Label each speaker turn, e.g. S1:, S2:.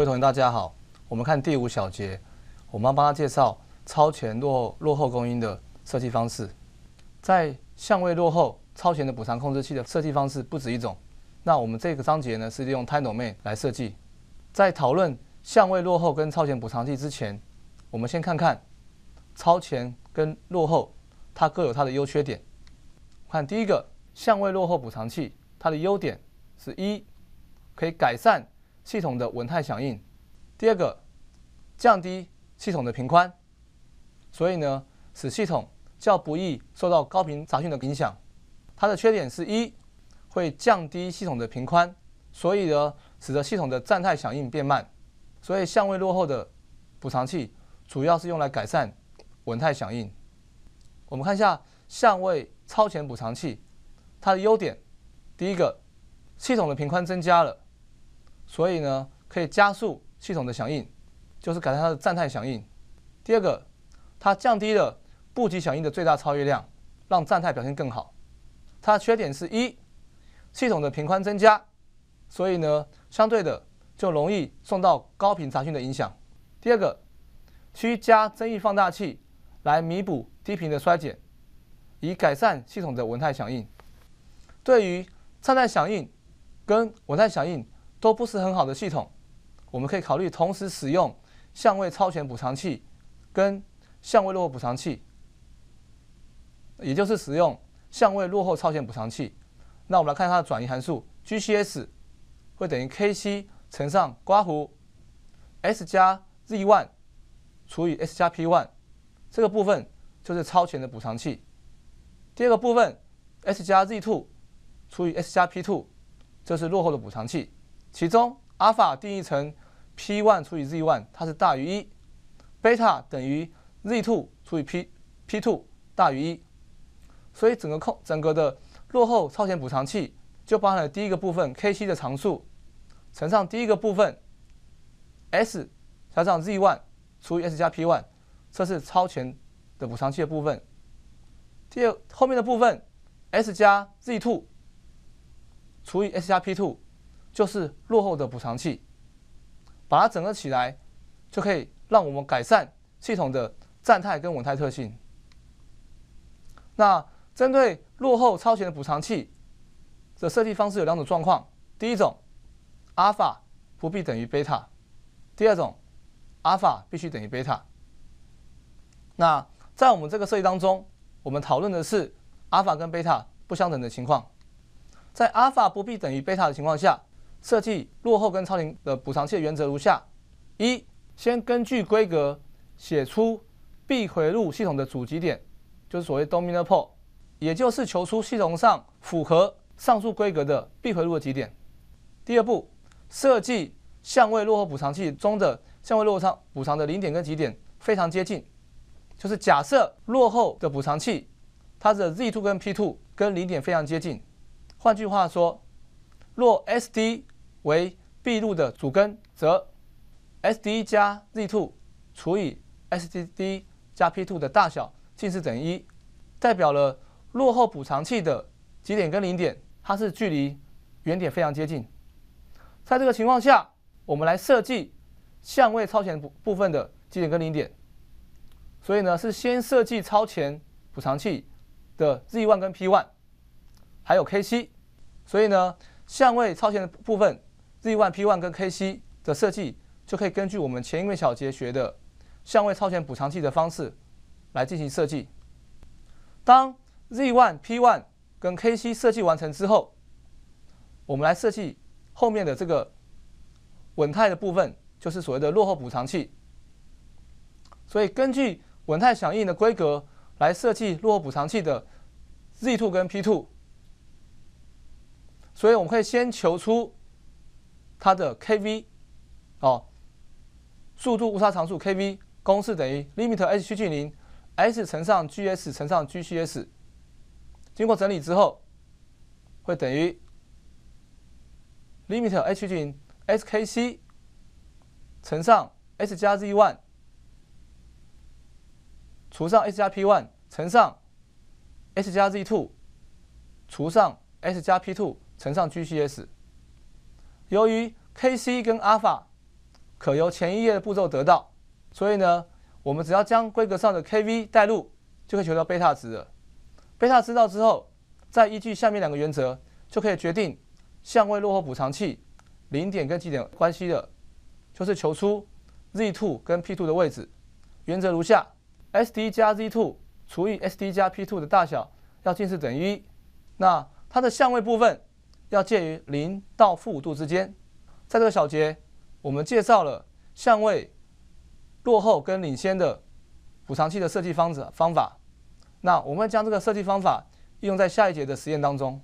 S1: 各位同学，大家好。我们看第五小节，我们要帮他介绍超前、落后、落后供应的设计方式。在相位落后、超前的补偿控制器的设计方式不止一种。那我们这个章节呢，是利用 Tunable 来设计。在讨论相位落后跟超前补偿器之前，我们先看看超前跟落后它各有它的优缺点。看第一个，相位落后补偿器它的优点是一可以改善。系统的稳态响应，第二个降低系统的频宽，所以呢，使系统较不易受到高频杂讯的影响。它的缺点是一会降低系统的频宽，所以呢，使得系统的暂态响应变慢。所以相位落后的补偿器主要是用来改善稳态响应。我们看一下相位超前补偿器，它的优点，第一个系统的频宽增加了。所以呢，可以加速系统的响应，就是改善它的暂态响应。第二个，它降低了步级响应的最大超越量，让暂态表现更好。它的缺点是一，系统的频宽增加，所以呢，相对的就容易受到高频杂讯的影响。第二个，需加增益放大器来弥补低频的衰减，以改善系统的稳态响应。对于暂态响应跟稳态响应。都不是很好的系统，我们可以考虑同时使用相位超前补偿器跟相位落后补偿器，也就是使用相位落后超前补偿器。那我们来看它的转移函数 GCS 会等于 Kc 乘上刮弧 s 加 z1 除以 s 加 p1，这个部分就是超前的补偿器。第二个部分 s 加 z2 除以 s 加 p2，这是落后的补偿器。其中，阿尔法定义成 P one 除以 Z one，它是大于一；贝塔等于 Z two 除以 P，P two 大于一。所以整个控整个的落后超前补偿器就包含了第一个部分 K 七的常数乘上第一个部分 S 加上 Z one 除以 S 加 P one，这是超前的补偿器的部分。第二后面的部分 S 加 Z two 除以 S 加 P two。就是落后的补偿器，把它整合起来，就可以让我们改善系统的暂态跟稳态特性。那针对落后超前的补偿器的设计方式有两种状况：第一种，阿尔法不必等于贝塔；第二种，阿尔法必须等于贝塔。那在我们这个设计当中，我们讨论的是阿尔法跟贝塔不相等的情况。在阿尔法不必等于贝塔的情况下。设计落后跟超龄的补偿器原则如下：一、先根据规格写出闭回路系统的主极点，就是所谓 dominant pole，也就是求出系统上符合上述规格的闭回路的极点。第二步，设计相位落后补偿器中的相位落后补偿的零点跟极点非常接近，就是假设落后的补偿器它的 z2 跟 p2 跟零点非常接近，换句话说，若 s d 为闭路的主根，则 s d 加 z two 除以 s d d 加 p two 的大小近似等于一，代表了落后补偿器的极点跟零点，它是距离原点非常接近。在这个情况下，我们来设计相位超前部部分的极点跟零点，所以呢是先设计超前补偿器的 z one 跟 p one，还有 k 七，所以呢相位超前的部分。Z one、P one 跟 K c 的设计就可以根据我们前一位小节学的相位超前补偿器的方式来进行设计。当 Z one、P one 跟 K c 设计完成之后，我们来设计后面的这个稳态的部分，就是所谓的落后补偿器。所以根据稳态响应的规格来设计落后补偿器的 Z two 跟 P two。所以我们可以先求出。它的 Kv 哦，速度误差常数 Kv 公式等于 limit h 趋近零 s 乘上 g s 乘上 g c s，经过整理之后，会等于 limit h 趋近 s k c 乘上 s 加 z one 除上 s 加 p one 乘上 s 加 z two 除上 s 加 p two 乘上 g c s。由于 k c 跟 alpha 可由前一页的步骤得到，所以呢，我们只要将规格上的 k v 带入，就可以求到贝塔值了。贝塔知道之后，再依据下面两个原则，就可以决定相位落后补偿器零点跟基点关系的，就是求出 z two 跟 p two 的位置。原则如下：s d 加 z two 除以 s d 加 p two 的大小要近似等于一，那它的相位部分。要介于零到负五度之间。在这个小节，我们介绍了相位落后跟领先的补偿器的设计方子方法。那我们将这个设计方法应用在下一节的实验当中。